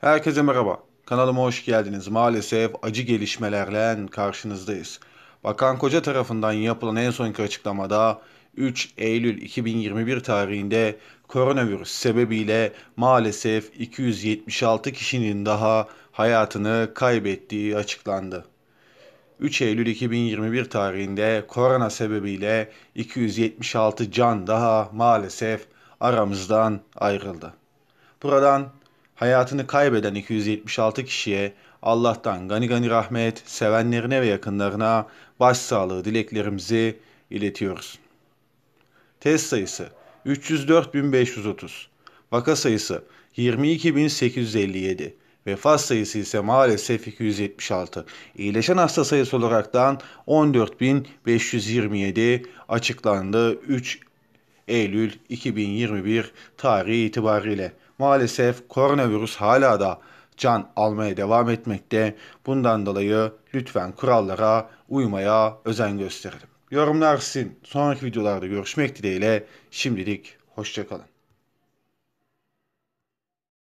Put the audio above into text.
Herkese merhaba. Kanalıma hoş geldiniz. Maalesef acı gelişmelerle karşınızdayız. Bakan Koca tarafından yapılan en sonki açıklamada 3 Eylül 2021 tarihinde koronavirüs sebebiyle maalesef 276 kişinin daha hayatını kaybettiği açıklandı. 3 Eylül 2021 tarihinde korona sebebiyle 276 can daha maalesef aramızdan ayrıldı. Buradan hayatını kaybeden 276 kişiye Allah'tan gani gani rahmet, sevenlerine ve yakınlarına başsağlığı dileklerimizi iletiyoruz. Test sayısı 304.530, vaka sayısı 22.857, vefat sayısı ise maalesef 276. İyileşen hasta sayısı olaraktan 14.527 açıklandı 3 Eylül 2021 tarihi itibariyle. Maalesef koronavirüs hala da can almaya devam etmekte. Bundan dolayı lütfen kurallara uymaya özen gösterelim. Yorumlar sizin. Sonraki videolarda görüşmek dileğiyle. Şimdilik hoşçakalın.